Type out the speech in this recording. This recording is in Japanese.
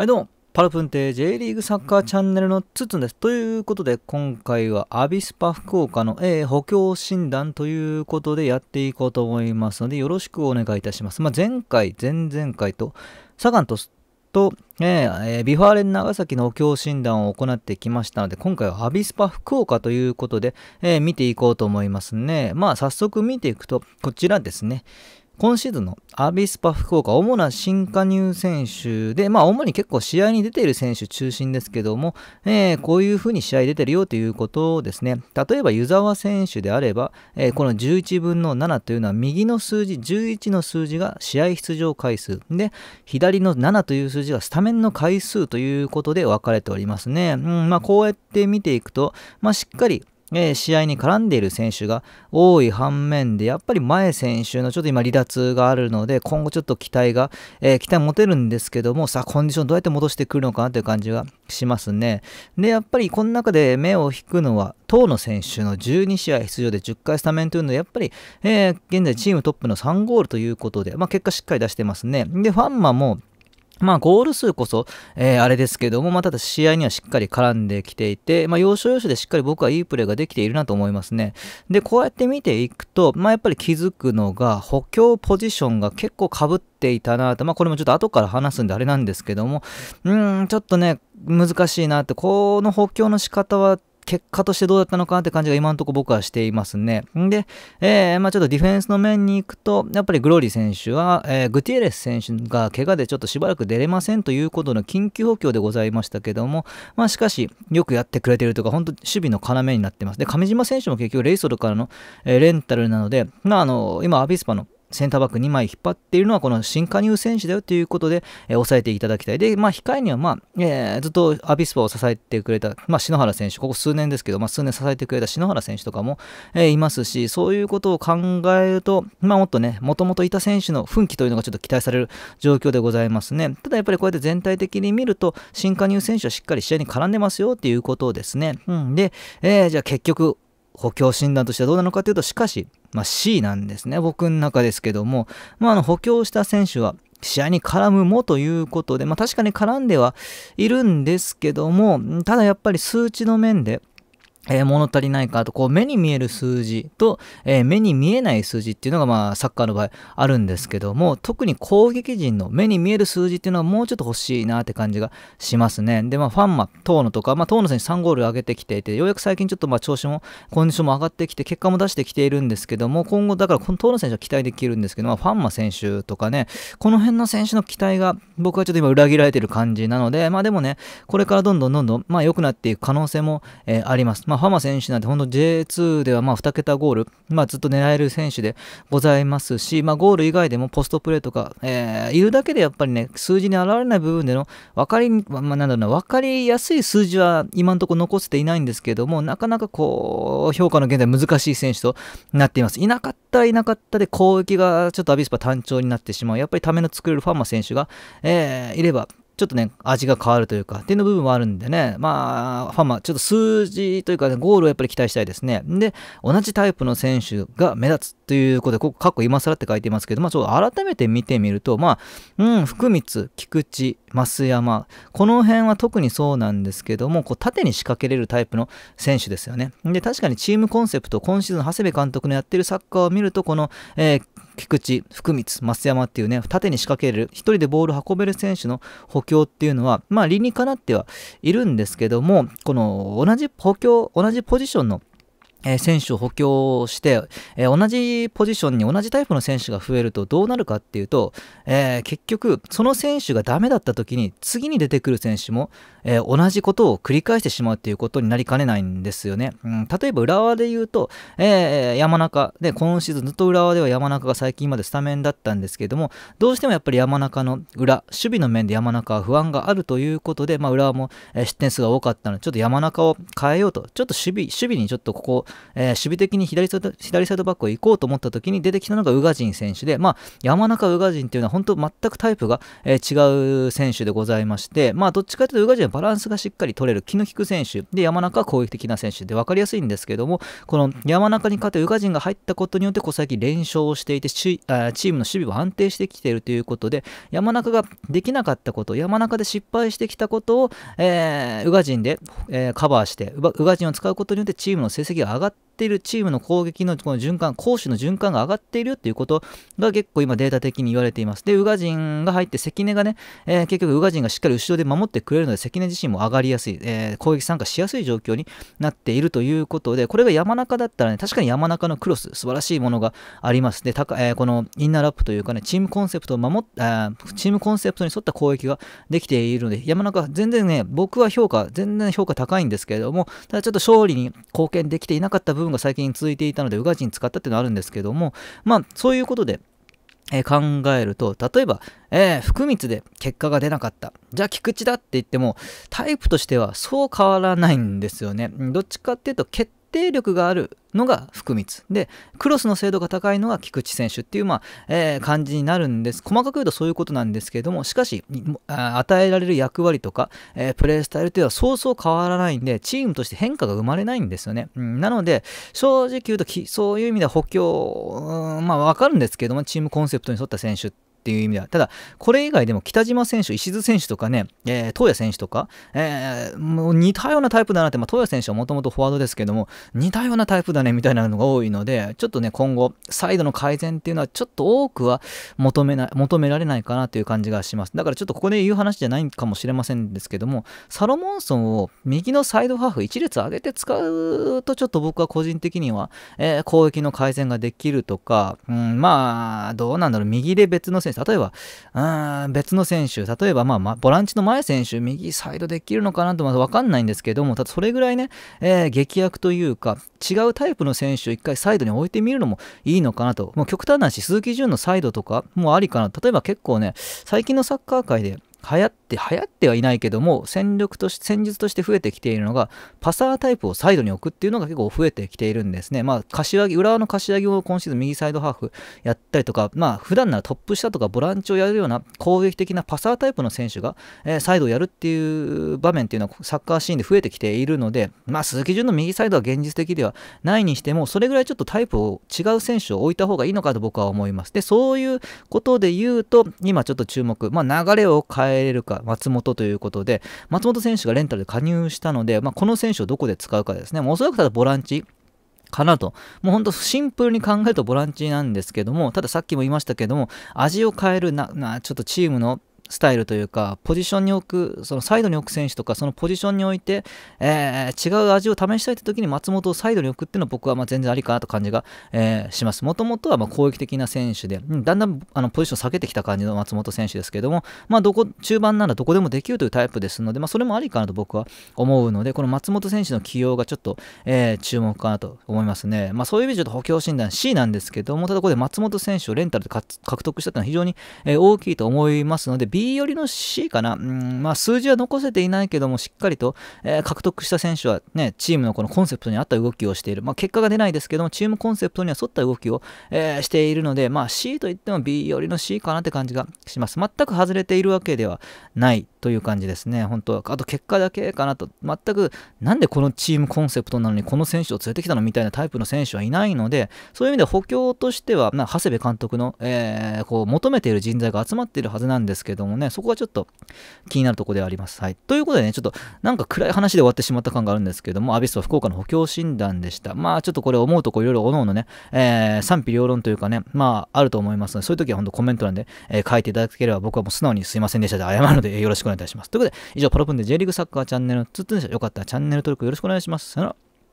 はいどうも、パルプンテ J リーグサッカーチャンネルのつつんです。ということで、今回はアビスパ福岡の A 補強診断ということでやっていこうと思いますので、よろしくお願いいたします。まあ、前回、前々回と、サガンとと、えー、ビファーレン長崎の補強診断を行ってきましたので、今回はアビスパ福岡ということで、えー、見ていこうと思いますね。まあ、早速見ていくと、こちらですね。今シーズンのアビスパ福岡、主な新加入選手で、まあ、主に結構試合に出ている選手中心ですけども、えー、こういうふうに試合出てるよということですね。例えば、湯沢選手であれば、えー、この11分の7というのは、右の数字、11の数字が試合出場回数、で、左の7という数字がスタメンの回数ということで分かれておりますね。うん、まあ、こうやって見ていくと、まあ、しっかり、えー、試合に絡んでいる選手が多い反面で、やっぱり前選手のちょっと今離脱があるので、今後ちょっと期待が、えー、期待持てるんですけども、さあ、コンディションどうやって戻してくるのかなという感じがしますね。で、やっぱりこの中で目を引くのは、当の選手の12試合出場で10回スタメンというので、やっぱり、えー、現在チームトップの3ゴールということで、まあ、結果しっかり出してますね。で、ファンマも、まあ、ゴール数こそ、えー、あれですけども、まあ、ただ試合にはしっかり絡んできていて、まあ、要所要所でしっかり僕はいいプレーができているなと思いますね。で、こうやって見ていくと、まあ、やっぱり気づくのが、補強ポジションが結構被っていたなと、まあ、これもちょっと後から話すんであれなんですけども、うん、ちょっとね、難しいなって、この補強の仕方は結果としてどうだったのかなって感じが今のところ僕はしていますね。んで、えー、まあ、ちょっとディフェンスの面に行くと、やっぱりグローリー選手は、えー、グティエレス選手が怪我でちょっとしばらく出れませんということの緊急補強でございましたけども、まあ、しかし、よくやってくれてるとか、本当守備の要になってます。で、上島選手も結局レイソルからの、えー、レンタルなので、まあ、あの、今、アビスパのセンターバック2枚引っ張っているのはこの新加入選手だよということで、えー、抑えていただきたい。で、まあ、控えには、まあえー、ずっとアビスパを支えてくれた、まあ、篠原選手、ここ数年ですけど、まあ、数年支えてくれた篠原選手とかも、えー、いますし、そういうことを考えると、まあ、もっとね、もともといた選手の奮起というのがちょっと期待される状況でございますね。ただやっぱりこうやって全体的に見ると、新加入選手はしっかり試合に絡んでますよっていうことですね。うん、で、えー、じゃあ結局、補強診断としてはどうなのかというと、しかし、まあ、C なんですね。僕の中ですけども、まあ、あの補強した選手は、試合に絡むもということで、まあ、確かに絡んではいるんですけども、ただやっぱり数値の面で、えー、物足りないか、とこう目に見える数字と、えー、目に見えない数字っていうのがまあサッカーの場合あるんですけども、特に攻撃陣の目に見える数字っていうのはもうちょっと欲しいなって感じがしますね。で、まあファンマ、遠野とか、まあ遠野選手3ゴール上げてきていて、ようやく最近ちょっとまあ調子も、コンディションも上がってきて、結果も出してきているんですけども、今後だからこのーノ選手は期待できるんですけど、まあファンマ選手とかね、この辺の選手の期待が僕はちょっと今裏切られてる感じなので、まあでもね、これからどんどんどんどんまあ良くなっていく可能性も、えー、あります。まあファマ選手なんて本当 J2 ではま2桁ゴール、まあ、ずっと狙える選手でございますし、まあ、ゴール以外でもポストプレーとか、えー、いるだけでやっぱりね、数字に表れない部分での分かり、まあ、なんだろうな、分かりやすい数字は今のところ残せていないんですけども、なかなかこう、評価の現在難しい選手となっています。いなかったいなかったで攻撃がちょっとアビスパ単調になってしまう。やっぱりための作れるファーマ選手が、えー、いれば、ちょっとね、味が変わるというか、点の部分もあるんでね、まあ、ファンはちょっと数字というか、ね、ゴールをやっぱり期待したいですね。で、同じタイプの選手が目立つということで、ここ、っこ今更って書いてますけど、まあ、ちょっと改めて見てみると、まあ、うん、福光、菊池、増山、この辺は特にそうなんですけども、こう縦に仕掛けれるタイプの選手ですよね。で、確かにチームコンセプト、今シーズン、長谷部監督のやってるサッカーを見ると、この、えー、菊池、福光、増山っていうね、縦に仕掛ける、1人でボール運べる選手の補境っていうのは、まあ理にかなってはいるんですけども、この同じ補強、同じポジションのえ選手を補強して、え同じポジションに同じタイプの選手が増えるとどうなるかっていうと、え結局その選手がダメだった時に次に出てくる選手も、え同じことを繰り返してしまうっていうことになりかねないんですよね、うん、例えば浦和で言うと、え山中で今シーズンずっと浦和では山中が最近までスタメンだったんですけれどもどうしてもやっぱり山中の裏守備の面で山中は不安があるということで、まあ、浦和も失点数が多かったのでちょっと山中を変えようとちょっと守備守備にちょっとここえー、守備的に左サイド左サイドバックを行こうと思った時に出てきたのが宇賀神選手で、まあ、山中宇賀神っていうのは本当全くタイプが、えー、違う選手でございまして、まあ、どっちかというと宇賀神はバランスがしっかり取れる気の利く選手で山中は攻撃的な選手で分かりやすいんですけどもこの山中に勝て宇賀神が入ったことによってこう最近連勝をしていてチームの守備も安定してきているということで山中ができなかったこと山中で失敗してきたことを、えー、宇賀神で、えー、カバーして宇賀神を使うことによってチームの成績が上が 나갔 っているチームの攻撃のこの循環、攻守の循環が上がっているっていうことが結構今データ的に言われています。で、宇賀神が入って関根がね、えー、結局宇賀神がしっかり後ろで守ってくれるので関根自身も上がりやすい、えー、攻撃参加しやすい状況になっているということで、これが山中だったらね、確かに山中のクロス、素晴らしいものがあります。で、たかえー、このインナーラップというかね、チームコンセプトを守っ、えー、チームコンセプトに沿った攻撃ができているので、山中、全然ね、僕は評価、全然評価高いんですけれども、ただちょっと勝利に貢献できていなかった部分が最近続いていたので、宇賀神使ったっていうのはあるんですけども、まあ、そういうことで、えー、考えると、例えば、えー、福光で結果が出なかった。じゃあ、菊池だって言っても、タイプとしてはそう変わらないんですよね。どっちかっていうと、決定力があるのが福光でクロスの精度が高いのが菊池選手っていう、まあえー、感じになるんです細かく言うとそういうことなんですけれどもしかし与えられる役割とか、えー、プレースタイルというのはそうそう変わらないんでチームとして変化が生まれないんですよね、うん、なので正直言うとそういう意味では補強、うん、まあ分かるんですけどもチームコンセプトに沿った選手ってっていう意味では。ただ、これ以外でも北島選手、石津選手とかね、えー、東谷選手とか、えー、もう似たようなタイプだなって、まあ、東谷選手はもともとフォワードですけども、似たようなタイプだねみたいなのが多いので、ちょっとね、今後、サイドの改善っていうのはちょっと多くは求めない、求められないかなという感じがします。だからちょっとここで言う話じゃないかもしれませんですけども、サロモンソンを右のサイドハーフ1列上げて使うと、ちょっと僕は個人的には、えー、攻撃の改善ができるとか、うん、まあ、どうなんだろう、右で別の選手選手、例えば、うん、別の選手、例えば、まあ、まあ、ボランチの前選手、右サイドできるのかなと、まだわかんないんですけども、ただそれぐらいね、えー、劇薬というか、違うタイプの選手を一回サイドに置いてみるのもいいのかなと、もう極端なし、鈴木潤のサイドとかもありかな。例えば結構ね、最近のサッカー界で、流行っって流行ってはいないけども戦力とし戦術として増えてきているのがパサータイプをサイドに置くっていうのが結構増えてきているんですねまあ柏木浦和の柏木を今シーズン右サイドハーフやったりとかまあ普段ならトップ下とかボランチをやるような攻撃的なパサータイプの選手が、えー、サイドをやるっていう場面っていうのはサッカーシーンで増えてきているのでまあ鈴木潤の右サイドは現実的ではないにしてもそれぐらいちょっとタイプを違う選手を置いた方がいいのかと僕は思いますでそういうことで言うと今ちょっと注目まあ流れを変えれるか松本ということで、松本選手がレンタルで加入したので、まあ、この選手をどこで使うかですね。もうおそらくただボランチかなと。もうほんとシンプルに考えるとボランチなんですけども、たださっきも言いましたけども、味を変えるな、な、ちょっとチームのスタイルというかポジションに置くそのサイドに置く選手とかそのポジションに置いて、えー、違う味を試したいって時に松本をサイドに置くっていうのは僕はま全然ありかなと感じが、えー、しますもともとはま攻撃的な選手で、だんだんあのポジション下げてきた感じの松本選手ですけども、まあ、どこ中盤ならどこでもできるというタイプですので、まあ、それもありかなと僕は思うのでこの松本選手の起用がちょっと、えー、注目かなと思いますね、まあ、そういう意味でと補強診断 C なんですけどもただここで松本選手をレンタルで獲得したというのは非常に、え大きいと思いますので B B 寄りの C かな、うんまあ、数字は残せていないけども、しっかりと、えー、獲得した選手は、ね、チームのこのコンセプトに合った動きをしている、まあ、結果が出ないですけども、チームコンセプトには沿った動きを、えー、しているので、まあ、C といっても B 寄りの C かなって感じがします。全く外れているわけではないという感じですね、本当あと結果だけかなと、全くなんでこのチームコンセプトなのにこの選手を連れてきたのみたいなタイプの選手はいないので、そういう意味で補強としては、まあ、長谷部監督の、えー、こう求めている人材が集まっているはずなんですけども、もね、そこがちょっと気になるとこではあります。はい。ということでね、ちょっとなんか暗い話で終わってしまった感があるんですけども、アビスは福岡の補強診断でした。まあちょっとこれ思うとこいろいろ各々ね、えー、賛否両論というかね、まああると思いますので、そういう時は本当コメント欄で、えー、書いていただければ僕はもう素直にすいませんでしたで謝るのでよろしくお願いいたします。ということで、以上パロプンで J リーグサッカーチャンネルのツッツンでした。よかったらチャンネル登録よろしくお願いします。さよなら。